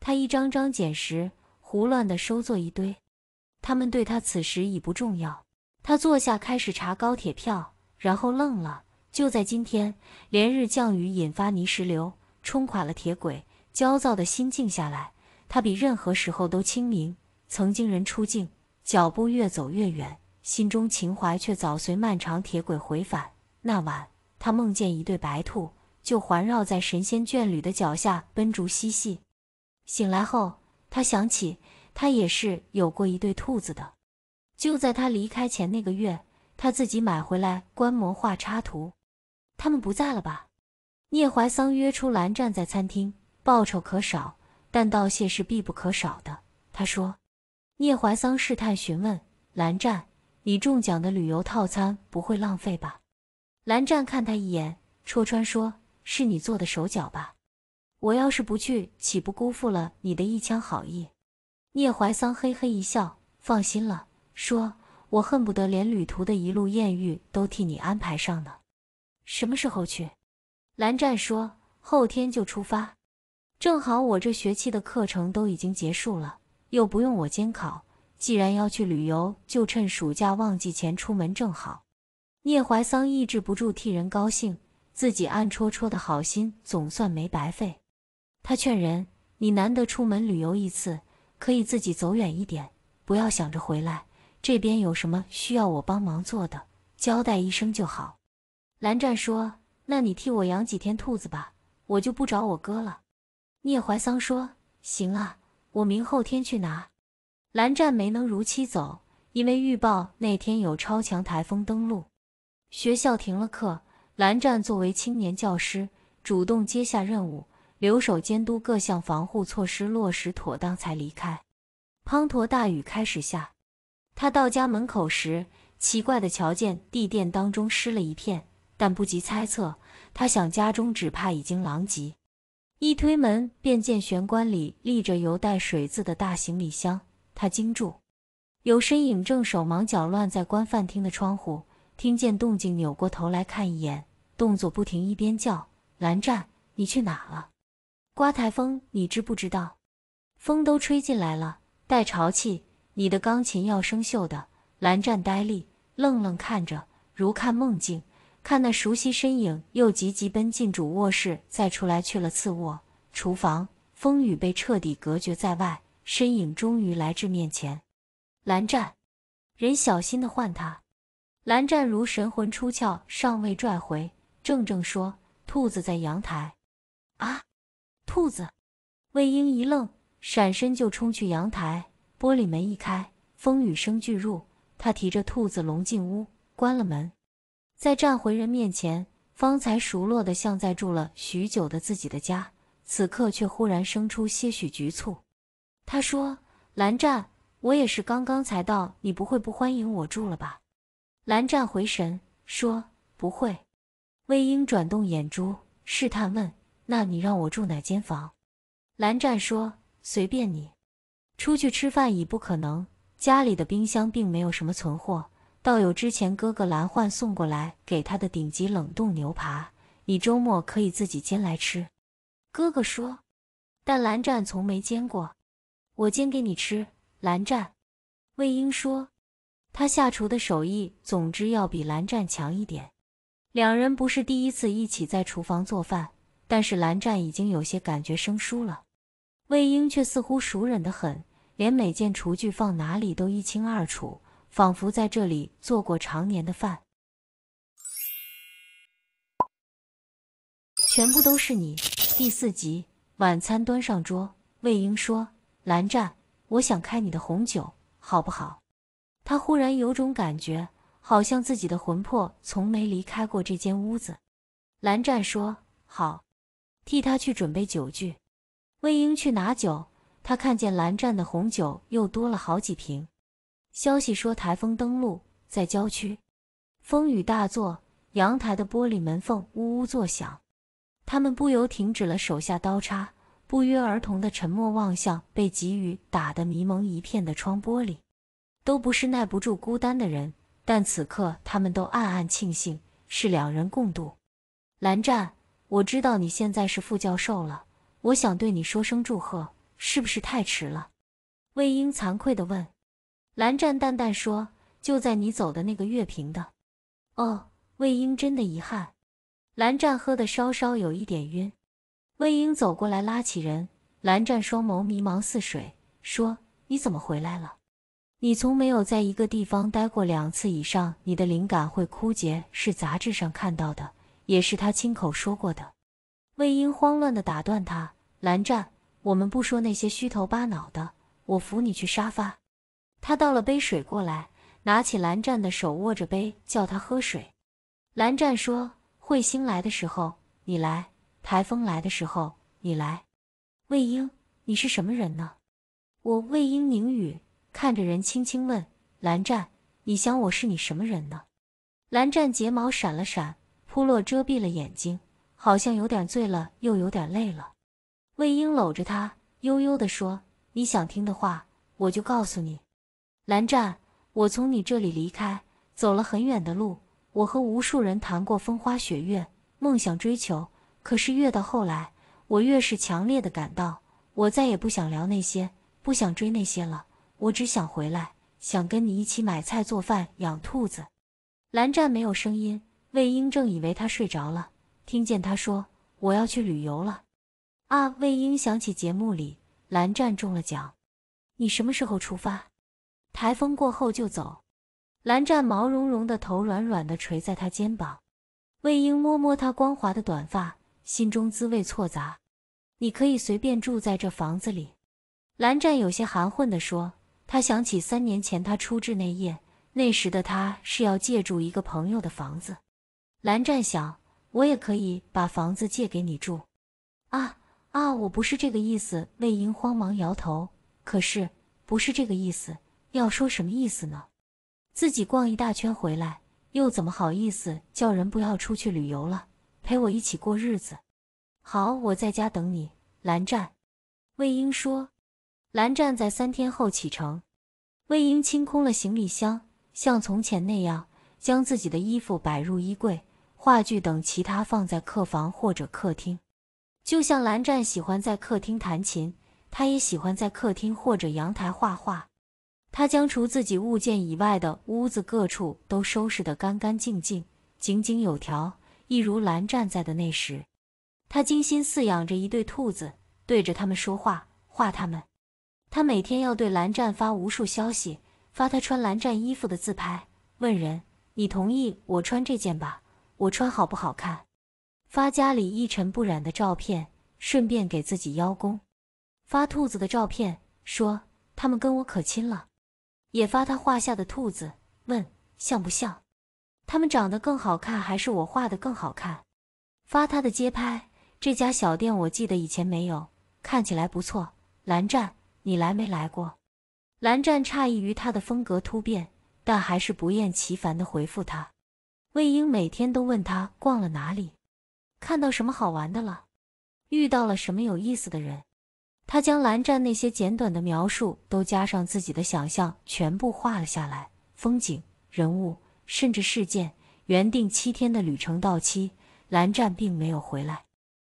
他一张张捡拾，胡乱地收作一堆。他们对他此时已不重要。他坐下，开始查高铁票，然后愣了。就在今天，连日降雨引发泥石流，冲垮了铁轨。焦躁的心静下来，他比任何时候都清明。曾经人出境，脚步越走越远。心中情怀却早随漫长铁轨回返。那晚，他梦见一对白兔，就环绕在神仙眷侣的脚下奔逐嬉戏。醒来后，他想起他也是有过一对兔子的。就在他离开前那个月，他自己买回来观摩画插图。他们不在了吧？聂怀桑约出蓝湛在餐厅，报酬可少，但道谢是必不可少的。他说。聂怀桑试探询问蓝湛。你中奖的旅游套餐不会浪费吧？蓝湛看他一眼，戳穿说：“是你做的手脚吧？我要是不去，岂不辜负了你的一腔好意？”聂怀桑嘿嘿一笑，放心了，说：“我恨不得连旅途的一路艳遇都替你安排上呢。”什么时候去？蓝湛说：“后天就出发，正好我这学期的课程都已经结束了，又不用我监考。”既然要去旅游，就趁暑假旺季前出门正好。聂怀桑抑制不住替人高兴，自己暗戳戳的好心总算没白费。他劝人：“你难得出门旅游一次，可以自己走远一点，不要想着回来。这边有什么需要我帮忙做的，交代一声就好。”蓝湛说：“那你替我养几天兔子吧，我就不找我哥了。”聂怀桑说：“行啊，我明后天去拿。”蓝湛没能如期走，因为预报那天有超强台风登陆，学校停了课。蓝湛作为青年教师，主动接下任务，留守监督各项防护措施落实妥当才离开。滂沱大雨开始下，他到家门口时，奇怪的瞧见地垫当中湿了一片，但不及猜测，他想家中只怕已经狼藉。一推门便见玄关里立着犹带水渍的大行李箱。他惊住，有身影正手忙脚乱在关饭厅的窗户，听见动静扭过头来看一眼，动作不停，一边叫：“蓝湛，你去哪了？刮台风，你知不知道？风都吹进来了，带潮气，你的钢琴要生锈的。”蓝湛呆立，愣愣看着，如看梦境。看那熟悉身影，又急急奔进主卧室，再出来去了次卧、厨房。风雨被彻底隔绝在外。身影终于来至面前，蓝湛，人小心的唤他。蓝湛如神魂出窍，尚未拽回，正正说：“兔子在阳台。”啊，兔子！魏婴一愣，闪身就冲去阳台。玻璃门一开，风雨声俱入。他提着兔子笼进屋，关了门，在站回人面前，方才熟络的像在住了许久的自己的家，此刻却忽然生出些许局促。他说：“蓝湛，我也是刚刚才到，你不会不欢迎我住了吧？”蓝湛回神说：“不会。”魏婴转动眼珠，试探问：“那你让我住哪间房？”蓝湛说：“随便你。”出去吃饭已不可能，家里的冰箱并没有什么存货，倒有之前哥哥蓝焕送过来给他的顶级冷冻牛扒，你周末可以自己煎来吃。哥哥说，但蓝湛从没煎过。我煎给你吃，蓝湛。魏婴说：“他下厨的手艺，总之要比蓝湛强一点。”两人不是第一次一起在厨房做饭，但是蓝湛已经有些感觉生疏了。魏婴却似乎熟稔的很，连每件厨具放哪里都一清二楚，仿佛在这里做过常年的饭。全部都是你。第四集，晚餐端上桌，魏婴说。蓝湛，我想开你的红酒，好不好？他忽然有种感觉，好像自己的魂魄从没离开过这间屋子。蓝湛说：“好，替他去准备酒具。”魏婴去拿酒，他看见蓝湛的红酒又多了好几瓶。消息说台风登陆在郊区，风雨大作，阳台的玻璃门缝呜呜作响，他们不由停止了手下刀叉。不约而同的沉默，望向被急雨打得迷蒙一片的窗玻璃，都不是耐不住孤单的人，但此刻他们都暗暗庆幸是两人共度。蓝湛，我知道你现在是副教授了，我想对你说声祝贺，是不是太迟了？魏婴惭愧的问。蓝湛淡淡说：“就在你走的那个月平的。”哦，魏婴真的遗憾。蓝湛喝的稍稍有一点晕。魏婴走过来，拉起人。蓝湛双眸迷茫似水，说：“你怎么回来了？你从没有在一个地方待过两次以上，你的灵感会枯竭。”是杂志上看到的，也是他亲口说过的。魏婴慌乱地打断他：“蓝湛，我们不说那些虚头巴脑的，我扶你去沙发。”他倒了杯水过来，拿起蓝湛的手，握着杯，叫他喝水。蓝湛说：“彗星来的时候，你来。”台风来的时候，你来。魏婴，你是什么人呢？我魏婴凝雨看着人，轻轻问：蓝湛，你想我是你什么人呢？蓝湛睫毛闪了闪，扑落遮蔽了眼睛，好像有点醉了，又有点累了。魏婴搂着他，悠悠地说：你想听的话，我就告诉你。蓝湛，我从你这里离开，走了很远的路，我和无数人谈过风花雪月，梦想追求。可是越到后来，我越是强烈的感到，我再也不想聊那些，不想追那些了。我只想回来，想跟你一起买菜、做饭、养兔子。蓝湛没有声音，魏婴正以为他睡着了，听见他说：“我要去旅游了。”啊！魏婴想起节目里蓝湛中了奖，你什么时候出发？台风过后就走。蓝湛毛茸茸的头软软的垂在他肩膀，魏婴摸摸他光滑的短发。心中滋味错杂，你可以随便住在这房子里。”蓝湛有些含混的说。他想起三年前他出事那夜，那时的他是要借住一个朋友的房子。蓝湛想，我也可以把房子借给你住。啊啊！我不是这个意思，魏婴慌忙摇头。可是不是这个意思，要说什么意思呢？自己逛一大圈回来，又怎么好意思叫人不要出去旅游了？陪我一起过日子，好，我在家等你。蓝湛，魏婴说：“蓝湛在三天后启程。”魏婴清空了行李箱，像从前那样将自己的衣服摆入衣柜，话剧等其他放在客房或者客厅。就像蓝湛喜欢在客厅弹琴，他也喜欢在客厅或者阳台画画。他将除自己物件以外的屋子各处都收拾得干干净净、井井有条。一如蓝湛在的那时，他精心饲养着一对兔子，对着他们说话，画他们。他每天要对蓝湛发无数消息，发他穿蓝湛衣服的自拍，问人：“你同意我穿这件吧？我穿好不好看？”发家里一尘不染的照片，顺便给自己邀功。发兔子的照片，说他们跟我可亲了。也发他画下的兔子，问像不像。他们长得更好看，还是我画的更好看？发他的街拍。这家小店我记得以前没有，看起来不错。蓝湛，你来没来过？蓝湛诧异于他的风格突变，但还是不厌其烦地回复他。魏婴每天都问他逛了哪里，看到什么好玩的了，遇到了什么有意思的人。他将蓝湛那些简短的描述都加上自己的想象，全部画了下来。风景，人物。甚至事件原定七天的旅程到期，蓝湛并没有回来。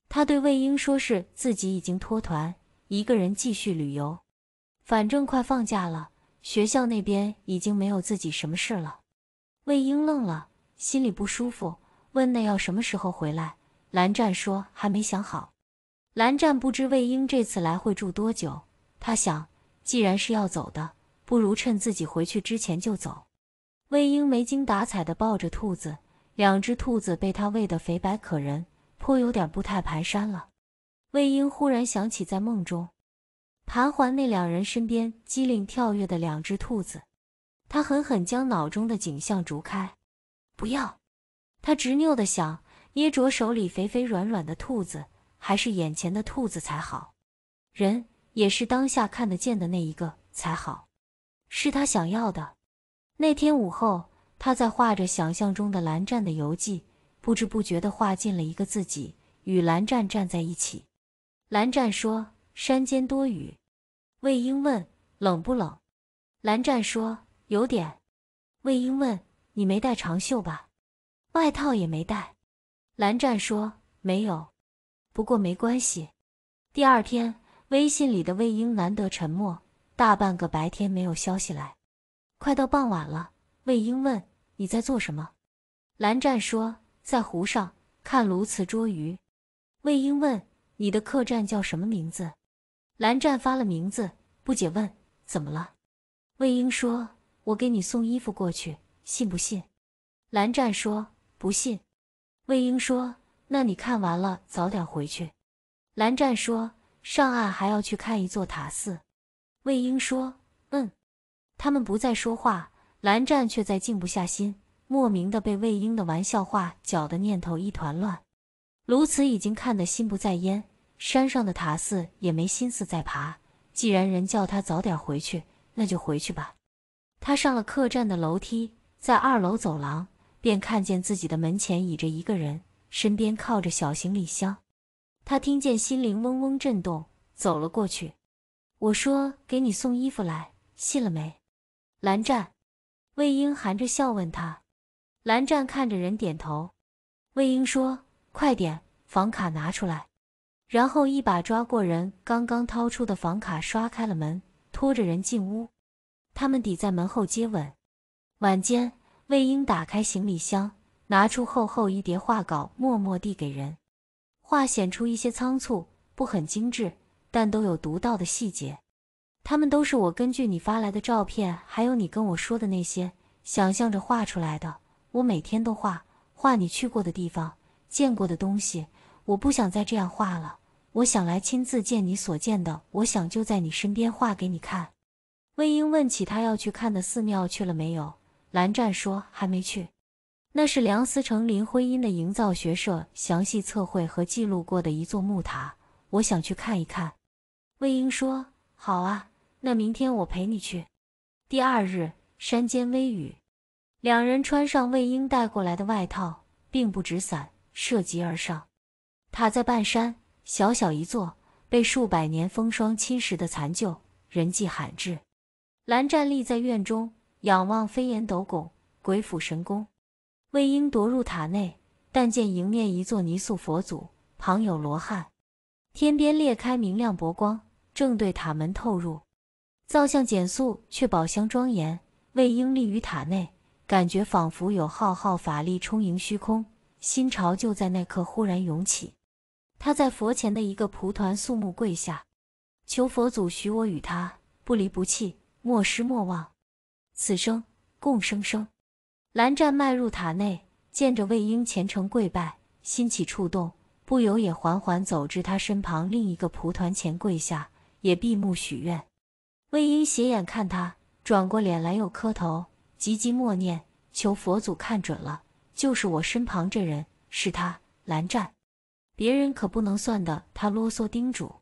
他对魏婴说：“是自己已经脱团，一个人继续旅游。反正快放假了，学校那边已经没有自己什么事了。”魏婴愣了，心里不舒服，问：“那要什么时候回来？”蓝湛说：“还没想好。”蓝湛不知魏婴这次来会住多久，他想，既然是要走的，不如趁自己回去之前就走。魏婴没精打采地抱着兔子，两只兔子被他喂得肥白可人，颇有点步太蹒跚了。魏婴忽然想起在梦中盘桓那两人身边机灵跳跃的两只兔子，他狠狠将脑中的景象逐开，不要！他执拗地想，捏着手里肥肥软软的兔子，还是眼前的兔子才好，人也是当下看得见的那一个才好，是他想要的。那天午后，他在画着想象中的蓝湛的游记，不知不觉地画进了一个自己与蓝湛站在一起。蓝湛说：“山间多雨。”魏婴问：“冷不冷？”蓝湛说：“有点。”魏婴问：“你没带长袖吧？外套也没带？”蓝湛说：“没有，不过没关系。”第二天，微信里的魏婴难得沉默，大半个白天没有消息来。快到傍晚了，魏婴问：“你在做什么？”蓝湛说：“在湖上看鸬鹚捉鱼。”魏婴问：“你的客栈叫什么名字？”蓝湛发了名字，不解问：“怎么了？”魏婴说：“我给你送衣服过去，信不信？”蓝湛说：“不信。”魏婴说：“那你看完了早点回去。”蓝湛说：“上岸还要去看一座塔寺。”魏婴说：“嗯。”他们不再说话，蓝湛却在静不下心，莫名的被魏婴的玩笑话搅得念头一团乱。卢慈已经看得心不在焉，山上的塔寺也没心思再爬。既然人叫他早点回去，那就回去吧。他上了客栈的楼梯，在二楼走廊，便看见自己的门前倚着一个人，身边靠着小行李箱。他听见心灵嗡嗡震动，走了过去。我说：“给你送衣服来，信了没？”蓝湛，魏婴含着笑问他。蓝湛看着人点头。魏婴说：“快点，房卡拿出来。”然后一把抓过人刚刚掏出的房卡，刷开了门，拖着人进屋。他们抵在门后接吻。晚间，魏婴打开行李箱，拿出厚厚一叠画稿，默默递给人。画显出一些仓促，不很精致，但都有独到的细节。他们都是我根据你发来的照片，还有你跟我说的那些，想象着画出来的。我每天都画，画你去过的地方，见过的东西。我不想再这样画了，我想来亲自见你所见的。我想就在你身边画给你看。魏婴问起他要去看的寺庙去了没有，蓝湛说还没去，那是梁思成、林徽因的营造学社详细测绘和记录过的一座木塔，我想去看一看。魏婴说好啊。那明天我陪你去。第二日，山间微雨，两人穿上魏婴带过来的外套，并不执伞，涉级而上。塔在半山，小小一座，被数百年风霜侵蚀的残旧，人迹罕至。蓝湛立在院中，仰望飞檐斗拱，鬼斧神工。魏婴夺入塔内，但见迎面一座泥塑佛祖，旁有罗汉，天边裂开明亮薄光，正对塔门透入。造像简素，却宝箱庄严。魏婴立于塔内，感觉仿佛有浩浩法力充盈虚空，心潮就在那刻忽然涌起。他在佛前的一个蒲团肃穆跪下，求佛祖许我与他不离不弃，莫失莫忘，此生共生生。蓝湛迈入塔内，见着魏婴虔诚跪拜，心起触动，不由也缓缓走至他身旁另一个蒲团前跪下，也闭目许愿。魏婴斜眼看他，转过脸来又磕头，急急默念，求佛祖看准了，就是我身旁这人，是他，蓝湛，别人可不能算的。他啰嗦叮嘱，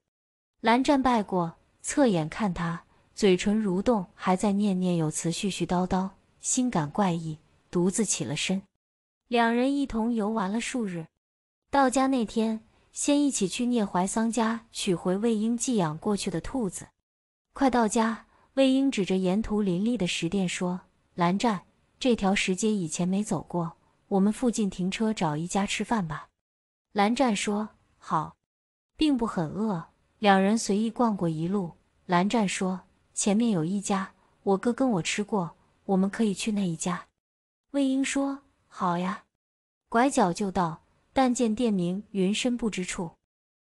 蓝湛拜过，侧眼看他，嘴唇蠕动，还在念念有词，絮絮叨叨，心感怪异，独自起了身。两人一同游玩了数日，到家那天，先一起去聂怀桑家取回魏婴寄养过去的兔子。快到家，魏婴指着沿途林立的食店说：“蓝湛，这条石街以前没走过，我们附近停车找一家吃饭吧。”蓝湛说：“好，并不很饿。”两人随意逛过一路，蓝湛说：“前面有一家，我哥跟我吃过，我们可以去那一家。”魏婴说：“好呀。”拐角就到，但见店名“云深不知处”。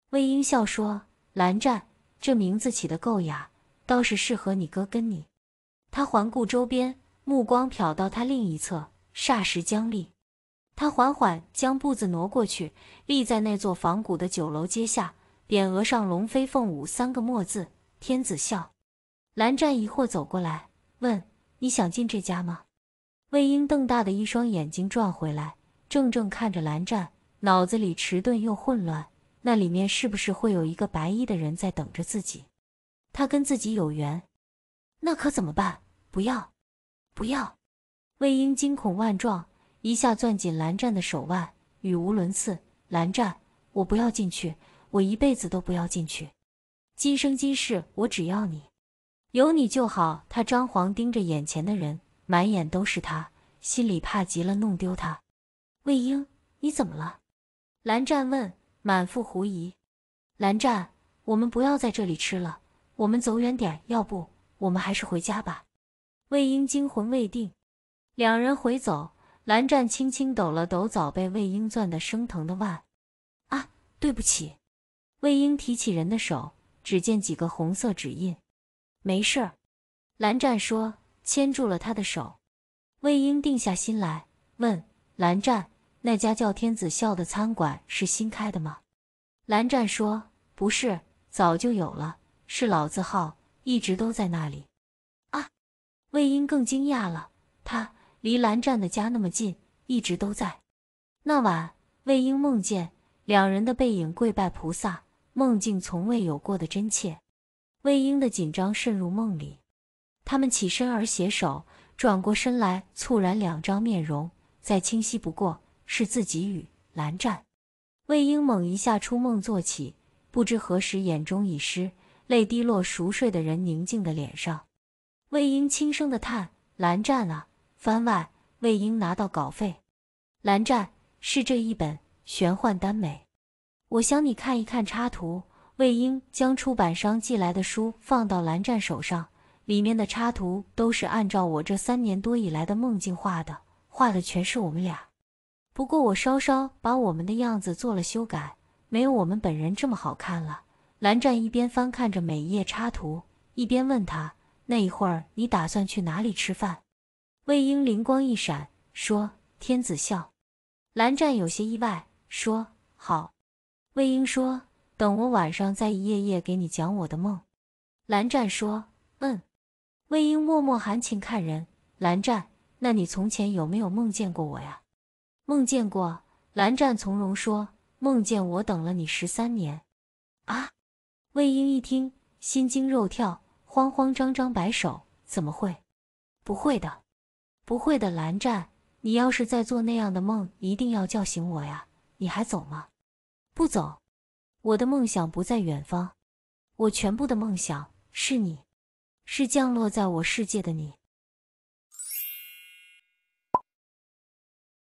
魏婴笑说：“蓝湛，这名字起得够雅。”倒是适合你哥跟你。他环顾周边，目光瞟到他另一侧，霎时僵立。他缓缓将步子挪过去，立在那座仿古的酒楼阶下，匾额上“龙飞凤舞”三个墨字，天子笑。蓝湛疑惑走过来问：“你想进这家吗？”魏婴瞪大的一双眼睛转回来，怔怔看着蓝湛，脑子里迟钝又混乱。那里面是不是会有一个白衣的人在等着自己？他跟自己有缘，那可怎么办？不要，不要！魏婴惊恐万状，一下攥紧蓝湛的手腕，语无伦次：“蓝湛，我不要进去，我一辈子都不要进去。今生今世，我只要你，有你就好。”他张狂盯着眼前的人，满眼都是他，心里怕极了弄丢他。魏婴，你怎么了？蓝湛问，满腹狐疑。蓝湛，我们不要在这里吃了。我们走远点，要不我们还是回家吧。魏婴惊魂未定，两人回走。蓝湛轻轻抖了抖早被魏婴攥得生疼的腕。啊，对不起。魏婴提起人的手，只见几个红色指印。没事。蓝湛说，牵住了他的手。魏婴定下心来，问蓝湛：“那家叫天子笑的餐馆是新开的吗？”蓝湛说：“不是，早就有了。”是老字号，一直都在那里。啊！魏婴更惊讶了，他离蓝湛的家那么近，一直都在。那晚，魏婴梦见两人的背影跪拜菩萨，梦境从未有过的真切。魏婴的紧张渗入梦里，他们起身而携手，转过身来，猝然两张面容再清晰不过，是自己与蓝湛。魏婴猛一下出梦坐起，不知何时眼中已湿。泪滴落，熟睡的人宁静的脸上。魏婴轻声的叹：“蓝湛啊。”番外，魏婴拿到稿费。蓝湛，是这一本玄幻耽美。我想你看一看插图。魏婴将出版商寄来的书放到蓝湛手上，里面的插图都是按照我这三年多以来的梦境画的，画的全是我们俩。不过我稍稍把我们的样子做了修改，没有我们本人这么好看了。蓝湛一边翻看着每一页插图，一边问他：“那一会儿你打算去哪里吃饭？”魏婴灵光一闪，说：“天子笑。”蓝湛有些意外，说：“好。”魏婴说：“等我晚上再一页页给你讲我的梦。”蓝湛说：“嗯。”魏婴默默含情看人。蓝湛：“那你从前有没有梦见过我呀？”“梦见过。”蓝湛从容说：“梦见我等了你十三年。”啊。魏婴一听，心惊肉跳，慌慌张张摆手：“怎么会？不会的，不会的，蓝湛，你要是再做那样的梦，一定要叫醒我呀！你还走吗？不走，我的梦想不在远方，我全部的梦想是，你是降落在我世界的你。”